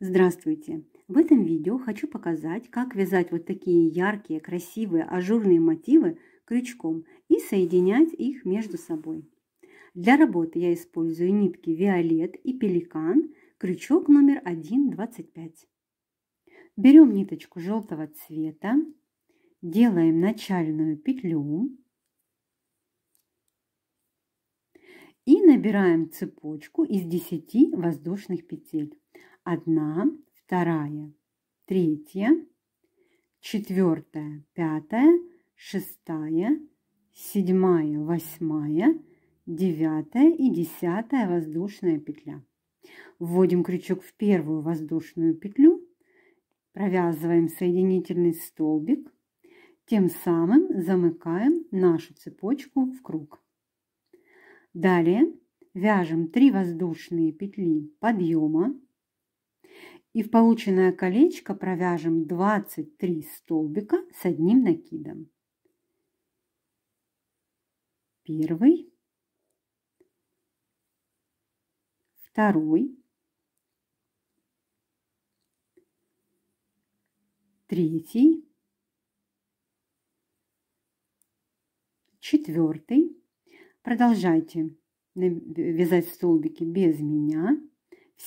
Здравствуйте! В этом видео хочу показать, как вязать вот такие яркие, красивые, ажурные мотивы крючком и соединять их между собой. Для работы я использую нитки Виолет и Пеликан, крючок номер 1,25. Берем ниточку желтого цвета, делаем начальную петлю и набираем цепочку из 10 воздушных петель одна, вторая, третья, четвертая, пятая, шестая, седьмая, восьмая, девятая и десятая воздушная петля. Вводим крючок в первую воздушную петлю, провязываем соединительный столбик, тем самым замыкаем нашу цепочку в круг. Далее вяжем 3 воздушные петли подъема и в полученное колечко провяжем 23 столбика с одним накидом. Первый, второй, третий, четвертый. Продолжайте вязать столбики без меня.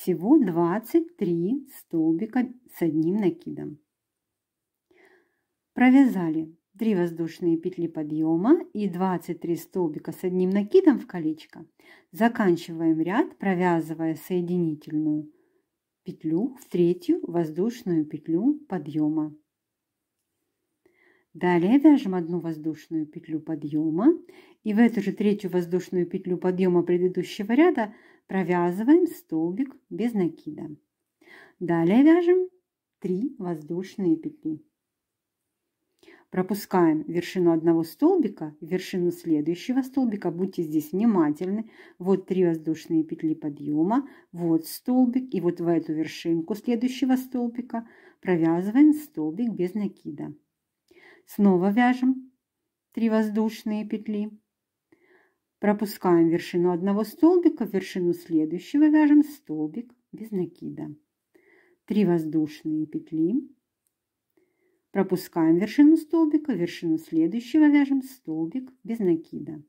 Всего 23 столбика с одним накидом. Провязали 3 воздушные петли подъема и 23 столбика с одним накидом в колечко. Заканчиваем ряд, провязывая соединительную петлю в третью воздушную петлю подъема. Далее вяжем одну воздушную петлю подъема и в эту же третью воздушную петлю подъема предыдущего ряда Провязываем столбик без накида. Далее вяжем 3 воздушные петли. Пропускаем вершину одного столбика вершину следующего столбика. Будьте здесь внимательны. Вот 3 воздушные петли подъема, вот столбик и вот в эту вершинку следующего столбика провязываем столбик без накида. Снова вяжем 3 воздушные петли Пропускаем вершину одного столбика, вершину следующего вяжем столбик без накида. 3 воздушные петли. Пропускаем вершину столбика, вершину следующего вяжем столбик без накида.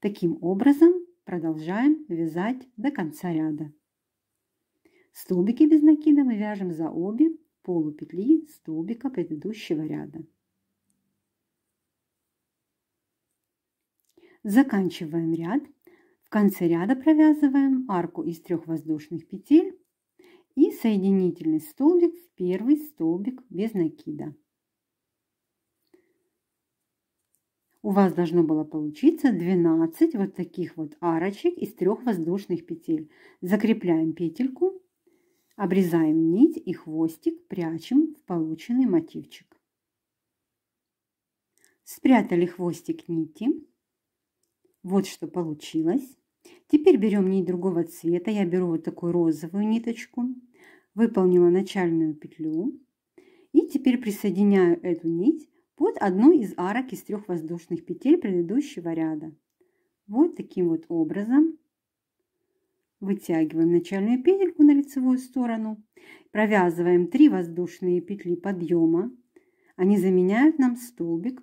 Таким образом продолжаем вязать до конца ряда. Столбики без накида мы вяжем за обе полупетли столбика предыдущего ряда. Заканчиваем ряд. В конце ряда провязываем арку из трех воздушных петель и соединительный столбик в первый столбик без накида. У вас должно было получиться 12 вот таких вот арочек из трех воздушных петель. Закрепляем петельку, обрезаем нить и хвостик, прячем в полученный мотивчик. Спрятали хвостик нити. Вот что получилось. Теперь берем нить другого цвета. Я беру вот такую розовую ниточку. Выполнила начальную петлю. И теперь присоединяю эту нить под одну из арок из трех воздушных петель предыдущего ряда. Вот таким вот образом. Вытягиваем начальную петельку на лицевую сторону. Провязываем 3 воздушные петли подъема. Они заменяют нам столбик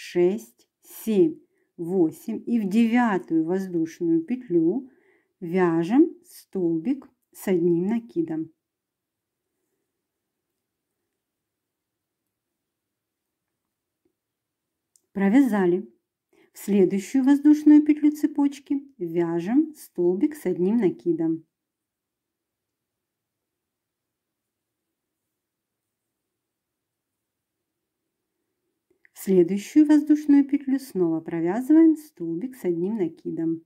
6, 7, 8 и в девятую воздушную петлю вяжем столбик с одним накидом. Провязали. В следующую воздушную петлю цепочки вяжем столбик с одним накидом. Следующую воздушную петлю снова провязываем столбик с одним накидом.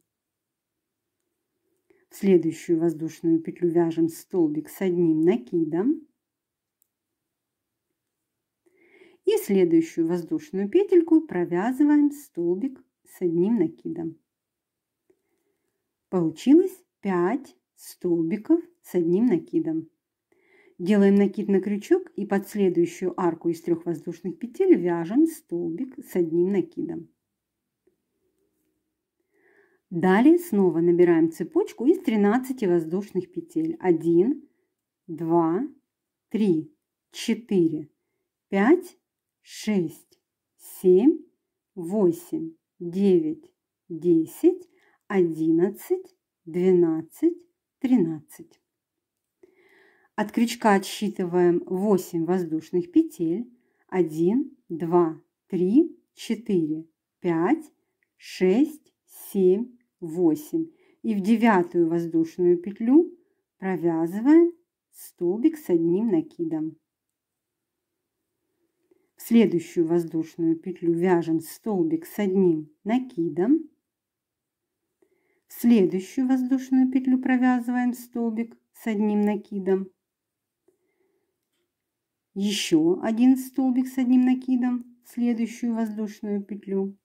В следующую воздушную петлю вяжем столбик с одним накидом. И следующую воздушную петельку провязываем столбик с одним накидом. Получилось 5 столбиков с одним накидом. Делаем накид на крючок и под следующую арку из трех воздушных петель вяжем столбик с одним накидом. Далее снова набираем цепочку из 13 воздушных петель. 1, 2, 3, 4, 5, 6, 7, 8, 9, 10, 11, 12, 13. От крючка отсчитываем 8 воздушных петель. 1, 2, 3, 4, 5, 6, 7, 8. И в девятую воздушную петлю провязываем столбик с одним накидом. В следующую воздушную петлю вяжем столбик с одним накидом. В следующую воздушную петлю провязываем столбик с одним накидом еще один столбик с одним накидом в следующую воздушную петлю.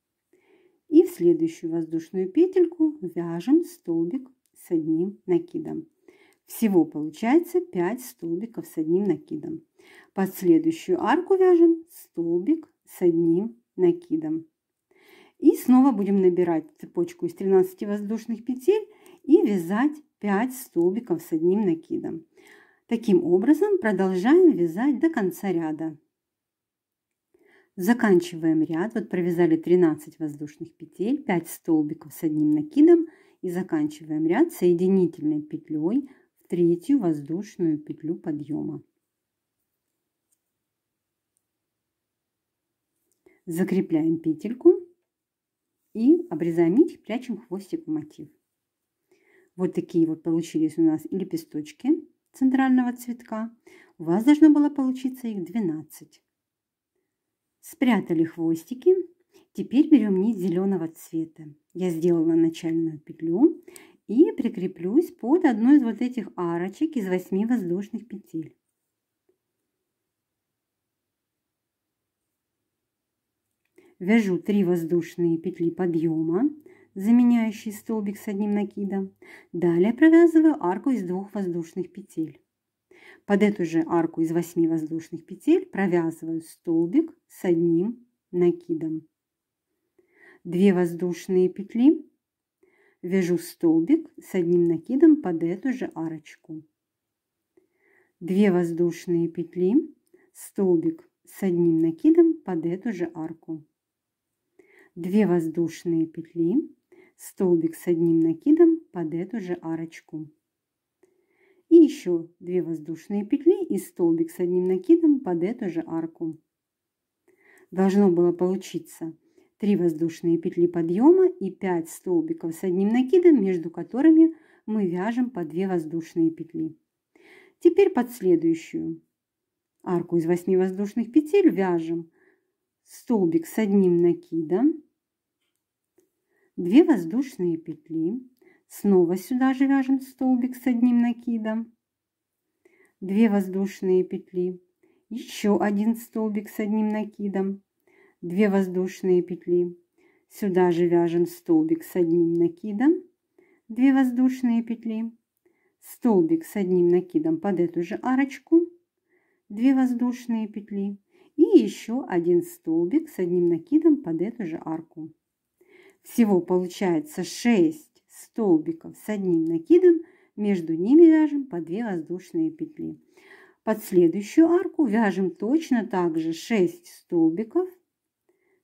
И в следующую воздушную петельку вяжем столбик с одним накидом. Всего получается 5 столбиков с одним накидом. Под следующую арку вяжем столбик с одним накидом. И снова будем набирать цепочку из 13 воздушных петель и вязать 5 столбиков с одним накидом. Таким образом продолжаем вязать до конца ряда. Заканчиваем ряд. Вот провязали 13 воздушных петель, 5 столбиков с одним накидом и заканчиваем ряд соединительной петлей в третью воздушную петлю подъема. Закрепляем петельку и обрезаем нить, прячем хвостик в мотив. Вот такие вот получились у нас лепесточки центрального цветка, у вас должно было получиться их 12. Спрятали хвостики. Теперь берем нить зеленого цвета. Я сделала начальную петлю и прикреплюсь под одну из вот этих арочек из 8 воздушных петель. Вяжу 3 воздушные петли подъема заменяющий столбик с одним накидом. Далее провязываю арку из двух воздушных петель. Под эту же арку из 8 воздушных петель провязываю столбик с одним накидом. 2 воздушные петли, вяжу столбик с одним накидом под эту же арочку. 2 воздушные петли, столбик с одним накидом под эту же арку. 2 воздушные петли, столбик с одним накидом под эту же арочку. И еще две воздушные петли и столбик с одним накидом под эту же арку. Должно было получиться три воздушные петли подъема и 5 столбиков с одним накидом, между которыми мы вяжем по 2 воздушные петли. Теперь под следующую арку из 8 воздушных петель вяжем столбик с одним накидом, 2 воздушные петли, снова сюда же вяжем столбик с одним накидом, 2 воздушные петли, еще один столбик с одним накидом, 2 воздушные петли, сюда же вяжем столбик с одним накидом, 2 воздушные петли, столбик с одним накидом под эту же арочку, 2 воздушные петли и еще один столбик с одним накидом под эту же арку. Всего получается 6 столбиков с одним накидом, между ними вяжем по 2 воздушные петли. Под следующую арку вяжем точно так же 6 столбиков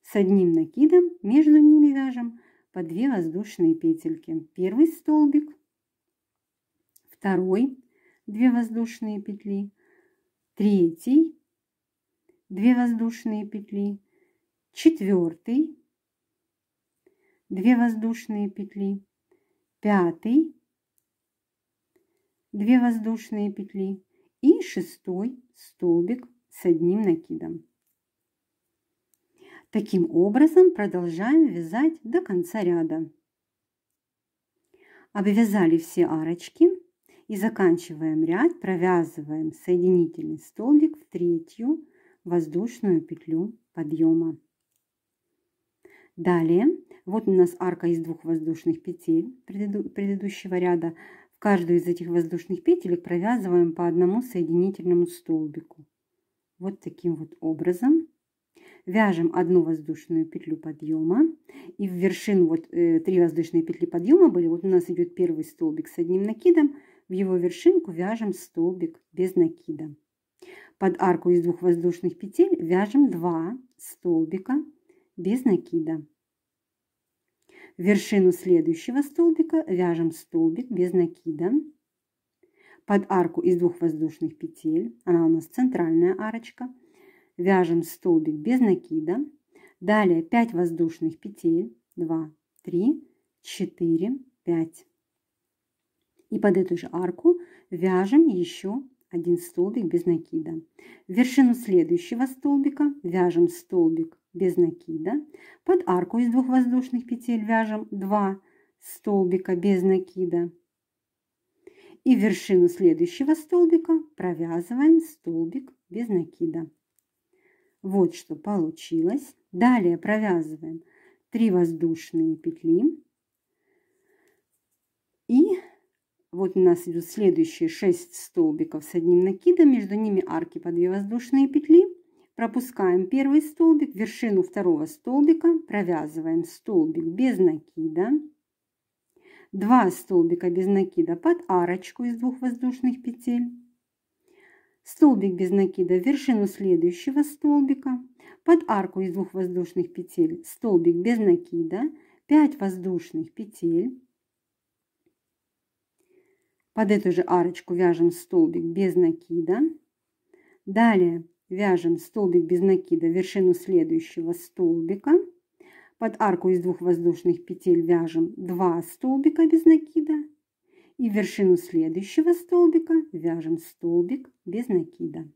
с одним накидом, между ними вяжем по 2 воздушные петельки. Первый столбик, второй, 2 воздушные петли, третий, 2 воздушные петли, четвертый, 2 воздушные петли, пятый, 2 воздушные петли и шестой столбик с одним накидом. Таким образом продолжаем вязать до конца ряда. Обвязали все арочки и заканчиваем ряд, провязываем соединительный столбик в третью воздушную петлю подъема. Далее вот у нас арка из двух воздушных петель предыдущего ряда. В каждую из этих воздушных петель провязываем по одному соединительному столбику. Вот таким вот образом. Вяжем одну воздушную петлю подъема и в вершину вот э, воздушные петли подъема были. Вот у нас идет первый столбик с одним накидом. В его вершинку вяжем столбик без накида. Под арку из двух воздушных петель вяжем два столбика без накида. В вершину следующего столбика вяжем столбик без накида под арку из двух воздушных петель, она у нас центральная арочка, вяжем столбик без накида, далее 5 воздушных петель, 2, 3, 4, 5. И под эту же арку вяжем еще один столбик без накида. В вершину следующего столбика вяжем столбик без накида. Под арку из двух воздушных петель вяжем 2 столбика без накида. И в вершину следующего столбика провязываем столбик без накида. Вот что получилось. Далее провязываем 3 воздушные петли и вот у нас идут следующие 6 столбиков с одним накидом, между ними арки по 2 воздушные петли. Пропускаем первый столбик, вершину второго столбика, провязываем столбик без накида, 2 столбика без накида под арочку из двух воздушных петель, столбик без накида в вершину следующего столбика, под арку из двух воздушных петель столбик без накида, 5 воздушных петель, под эту же арочку вяжем столбик без накида. Далее вяжем столбик без накида вершину следующего столбика. Под арку из двух воздушных петель вяжем 2 столбика без накида. И вершину следующего столбика вяжем столбик без накида.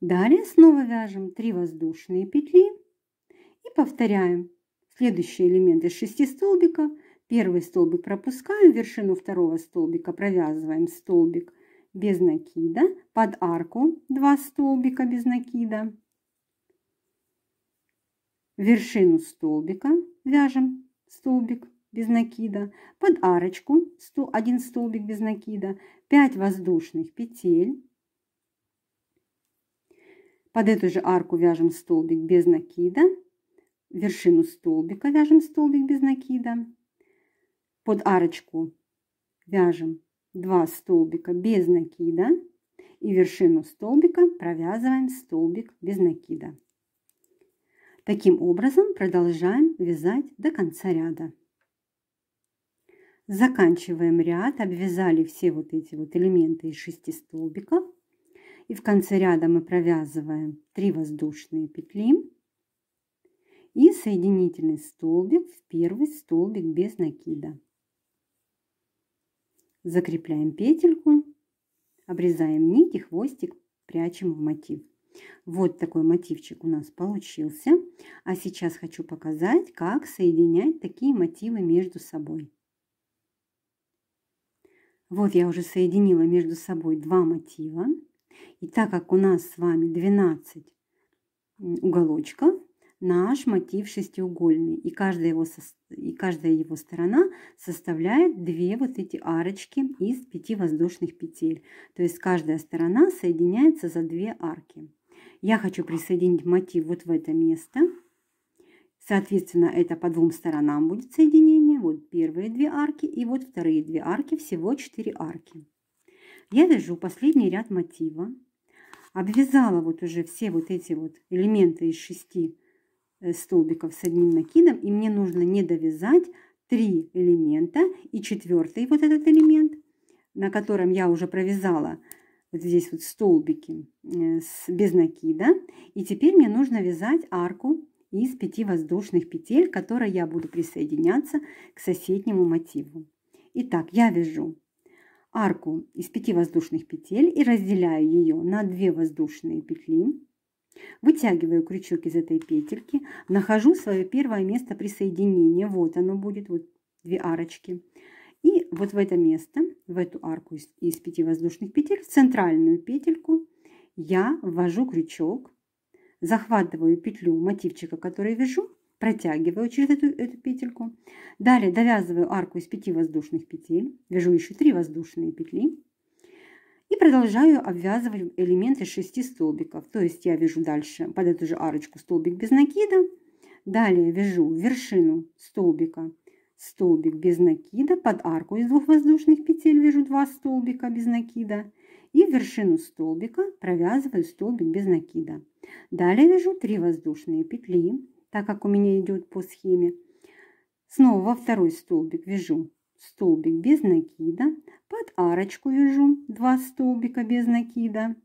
Далее снова вяжем 3 воздушные петли и повторяем следующие элементы из 6 столбиков – Первый столбик пропускаем, вершину второго столбика провязываем столбик без накида, под арку 2 столбика без накида, вершину столбика вяжем столбик без накида, под арочку 101 столбик без накида, 5 воздушных петель, под эту же арку вяжем столбик без накида, вершину столбика вяжем столбик без накида, под арочку вяжем два столбика без накида и вершину столбика провязываем столбик без накида. Таким образом продолжаем вязать до конца ряда. Заканчиваем ряд, обвязали все вот эти вот элементы из 6 столбиков. И в конце ряда мы провязываем 3 воздушные петли и соединительный столбик в первый столбик без накида. Закрепляем петельку, обрезаем нить и хвостик прячем в мотив. Вот такой мотивчик у нас получился. А сейчас хочу показать, как соединять такие мотивы между собой. Вот я уже соединила между собой два мотива. И так как у нас с вами 12 уголочков, наш мотив шестиугольный, и каждая его, и каждая его сторона составляет две вот эти арочки из пяти воздушных петель. То есть каждая сторона соединяется за две арки. Я хочу присоединить мотив вот в это место. Соответственно, это по двум сторонам будет соединение. Вот первые две арки и вот вторые две арки. Всего четыре арки. Я вяжу последний ряд мотива. Обвязала вот уже все вот эти вот элементы из шести Э, столбиков с одним накидом, и мне нужно не довязать три элемента и четвертый вот этот элемент, на котором я уже провязала вот здесь вот столбики э, с, без накида. И теперь мне нужно вязать арку из пяти воздушных петель, которые я буду присоединяться к соседнему мотиву. Итак, я вяжу арку из пяти воздушных петель и разделяю ее на две воздушные петли Вытягиваю крючок из этой петельки, нахожу свое первое место присоединения. Вот оно будет, вот две арочки. И вот в это место, в эту арку из, из 5 воздушных петель, в центральную петельку я ввожу крючок, захватываю петлю мотивчика, который вяжу, протягиваю через эту, эту петельку. Далее довязываю арку из пяти воздушных петель, вяжу еще три воздушные петли. И продолжаю обвязывать элементы шести столбиков. То есть я вяжу дальше под эту же арочку столбик без накида. Далее вяжу вершину столбика, столбик без накида. Под арку из двух воздушных петель вяжу два столбика без накида. И вершину столбика провязываю столбик без накида. Далее вяжу три воздушные петли, так как у меня идет по схеме. Снова во второй столбик вяжу столбик без накида, вот арочку вяжу, два столбика без накида.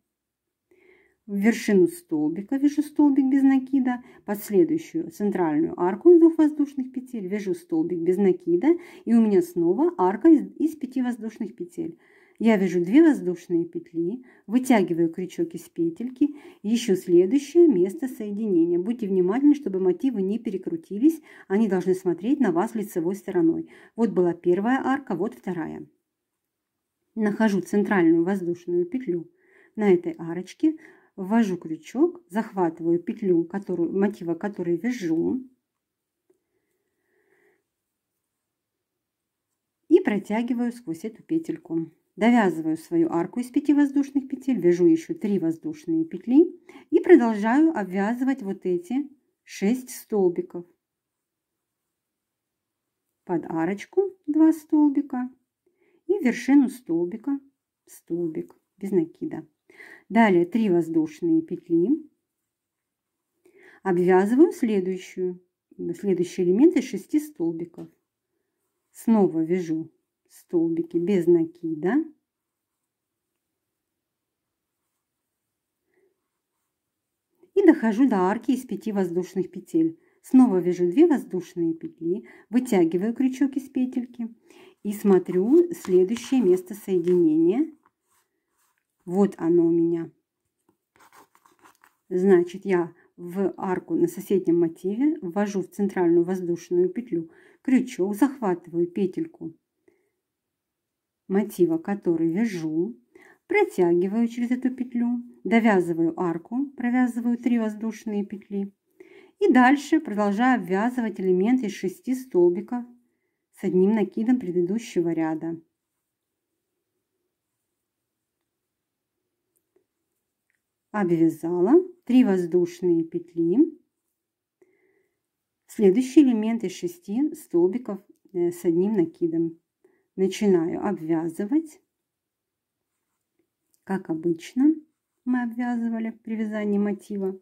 В вершину столбика вяжу столбик без накида, под следующую центральную арку из двух воздушных петель вяжу столбик без накида, и у меня снова арка из, из 5 воздушных петель. Я вяжу две воздушные петли, вытягиваю крючок из петельки, ищу следующее место соединения. Будьте внимательны, чтобы мотивы не перекрутились, они должны смотреть на вас лицевой стороной. Вот была первая арка, вот вторая. Нахожу центральную воздушную петлю. На этой арочке ввожу крючок, захватываю петлю, которую, мотива которой вяжу. И протягиваю сквозь эту петельку. Довязываю свою арку из 5 воздушных петель, вяжу еще 3 воздушные петли и продолжаю обвязывать вот эти 6 столбиков. Под арочку 2 столбика и вершину столбика, столбик без накида. Далее 3 воздушные петли. Обвязываю следующую, следующий элемент из 6 столбиков. Снова вяжу столбики без накида. И дохожу до арки из 5 воздушных петель. Снова вяжу 2 воздушные петли, вытягиваю крючок из петельки и смотрю следующее место соединения. Вот оно у меня. Значит, я в арку на соседнем мотиве ввожу в центральную воздушную петлю крючок, захватываю петельку мотива, который вяжу, протягиваю через эту петлю, довязываю арку, провязываю 3 воздушные петли и дальше продолжаю ввязывать элемент из 6 столбиков с одним накидом предыдущего ряда. Обвязала 3 воздушные петли. Следующий элемент из 6 столбиков э, с одним накидом. Начинаю обвязывать, как обычно мы обвязывали при вязании мотива.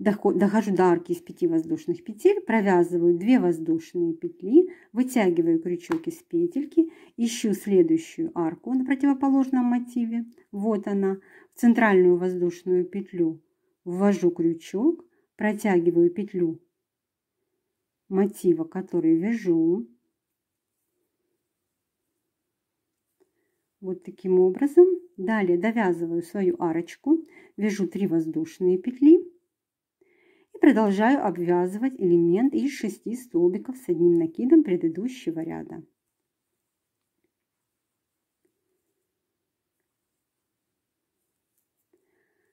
Дохожу до арки из пяти воздушных петель, провязываю две воздушные петли, вытягиваю крючок из петельки, ищу следующую арку на противоположном мотиве, вот она, в центральную воздушную петлю ввожу крючок, протягиваю петлю мотива, который вяжу. Вот таким образом. Далее довязываю свою арочку, вяжу три воздушные петли продолжаю обвязывать элемент из шести столбиков с одним накидом предыдущего ряда.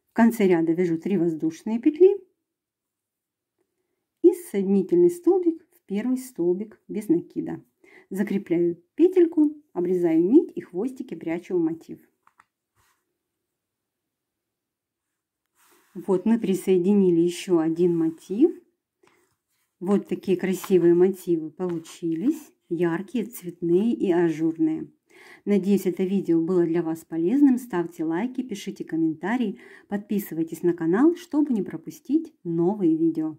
В конце ряда вяжу 3 воздушные петли и соединительный столбик в первый столбик без накида. Закрепляю петельку, обрезаю нить и хвостики прячу в мотив. Вот мы присоединили еще один мотив. Вот такие красивые мотивы получились, яркие, цветные и ажурные. Надеюсь, это видео было для вас полезным. Ставьте лайки, пишите комментарии, подписывайтесь на канал, чтобы не пропустить новые видео.